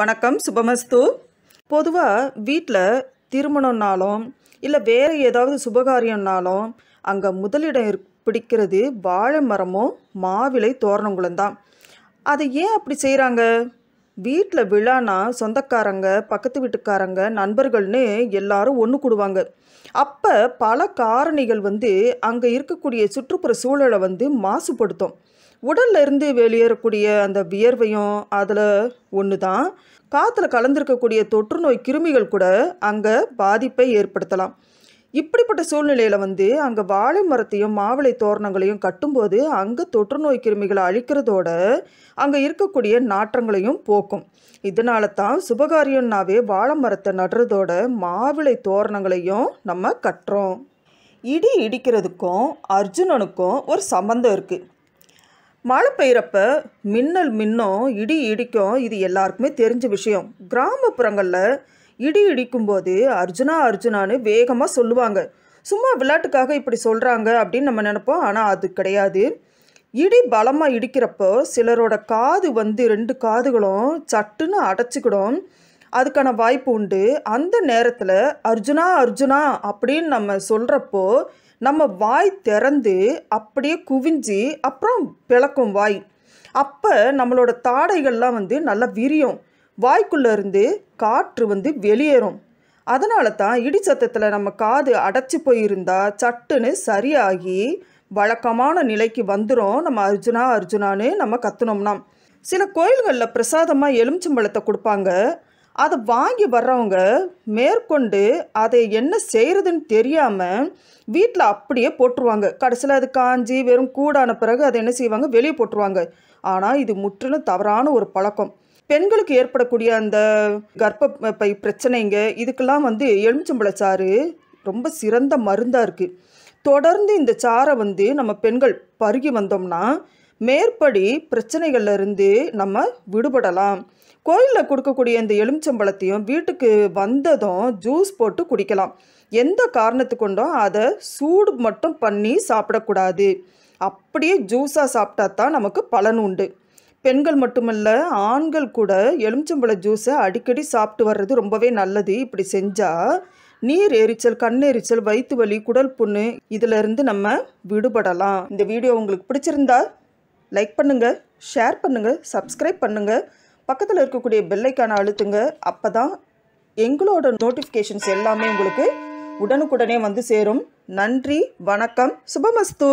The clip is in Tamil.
வணக்கம் சுபமஸ்து பொதுவாக வீட்டில் திருமணம்னாலும் இல்லை வேறு ஏதாவது சுபகாரியம்னாலும் அங்கே முதலிடம் பிடிக்கிறது வாழை மரமோ மாவிலை தோரணங்களும் அதை ஏன் அப்படி செய்கிறாங்க வீட்டில் விழானா சொந்தக்காரங்க பக்கத்து வீட்டுக்காரங்க நண்பர்கள்னு எல்லாரும் ஒன்று கூடுவாங்க அப்போ பல காரணிகள் வந்து அங்கே இருக்கக்கூடிய சுற்றுப்புற சூழலை வந்து மாசுபடுத்தும் உடல்ல இருந்து வெளியேறக்கூடிய அந்த வியர்வையும் அதில் ஒன்று தான் காற்றுல கலந்திருக்கக்கூடிய தொற்று நோய் கிருமிகள் கூட அங்கே பாதிப்பை ஏற்படுத்தலாம் இப்படிப்பட்ட சூழ்நிலையில் வந்து அங்கே வாழை மரத்தையும் மாவிளை தோரணங்களையும் கட்டும்போது அங்கே தொற்று நோய் கிருமிகளை அழிக்கிறதோட அங்கே இருக்கக்கூடிய நாற்றங்களையும் போக்கும் இதனால தான் சுபகாரியம்னாவே வாழை மரத்தை நடுறதோட மாவிளை தோரணங்களையும் நம்ம கட்டுறோம் இடி இடிக்கிறதுக்கும் அர்ஜுனனுக்கும் ஒரு சம்பந்தம் இருக்குது மழை பெய்கிறப்ப மின்னல் மின்னும் இடி இடிக்கும் இது எல்லாருக்குமே தெரிஞ்ச விஷயம் கிராமப்புறங்களில் இடி இடிக்கும்போது அர்ஜுனா அர்ஜுனான்னு வேகமாக சொல்லுவாங்க சும்மா விளையாட்டுக்காக இப்படி சொல்கிறாங்க அப்படின்னு நம்ம நினப்போம் ஆனால் அது கிடையாது இடி பலமாக இடிக்கிறப்போ சிலரோட காது வந்து ரெண்டு காதுகளும் சட்டுன்னு அடைச்சிக்கிடும் அதுக்கான வாய்ப்பு உண்டு அந்த நேரத்தில் அர்ஜுனா அர்ஜுனா அப்படின்னு நம்ம சொல்கிறப்போ நம்ம வாய் திறந்து அப்படியே குவிஞ்சு அப்புறம் பிளக்கும் வாய் அப்போ நம்மளோட தாடைகள்லாம் வந்து நல்லா விரியும் வாய்க்குள்ளேருந்து காற்று வந்து வெளியேறும் அதனால தான் இடி சத்தத்தில் நம்ம காது அடைச்சி போயிருந்தா சட்டுன்னு சரியாகி வழக்கமான நிலைக்கு வந்துடும் நம்ம அர்ஜுனா அர்ஜுனான்னு நம்ம கத்துனோம்னா சில கோயில்களில் பிரசாதமாக எலுமிச்சம்பழத்தை கொடுப்பாங்க அதை வாங்கி வர்றவங்க மேற்கொண்டு அதை என்ன செய்கிறதுன்னு தெரியாமல் வீட்டில் அப்படியே போட்டுருவாங்க கடைசியில் அது காஞ்சி வெறும் கூடான பிறகு அதை என்ன செய்வாங்க வெளியே போட்டுருவாங்க ஆனால் இது முற்றிலும் தவறான ஒரு பழக்கம் பெண்களுக்கு ஏற்படக்கூடிய அந்த கர்ப்பப்பை பிரச்சனைங்க இதுக்கெல்லாம் வந்து எலுமிச்சம்பழ சாறு ரொம்ப சிறந்த மருந்தாக இருக்குது தொடர்ந்து இந்த சாரை வந்து நம்ம பெண்கள் பருகி வந்தோம்னா மேற்படி பிரச்சனைகள்லேருந்து நம்ம விடுபடலாம் கோயிலில் கொடுக்கக்கூடிய இந்த எலுமிச்சம்பழத்தையும் வீட்டுக்கு வந்ததும் ஜூஸ் போட்டு குடிக்கலாம் எந்த காரணத்து கொண்டும் அதை சூடு மட்டும் பண்ணி சாப்பிடக்கூடாது அப்படியே ஜூஸாக சாப்பிட்டா தான் நமக்கு பலன் உண்டு பெண்கள் மட்டுமல்ல ஆண்கள் கூட எலுமிச்சம்பழ ஜூஸை அடிக்கடி சாப்பிட்டு வர்றது ரொம்பவே நல்லது இப்படி செஞ்சால் நீர் எரிச்சல் கண்ணெரிச்சல் வயிற்று வலி குடல் புண்ணு இதிலிருந்து நம்ம விடுபடலாம் இந்த வீடியோ உங்களுக்கு பிடிச்சிருந்தா லைக் பண்ணுங்கள் ஷேர் பண்ணுங்கள் சப்ஸ்கிரைப் பண்ணுங்கள் பக்கத்தில் இருக்கக்கூடிய பெல்லைக்கான அழுத்துங்க அப்போ தான் எங்களோட நோட்டிஃபிகேஷன்ஸ் எல்லாமே உங்களுக்கு உடனுக்குடனே வந்து சேரும் நன்றி வணக்கம் சுபமஸ்து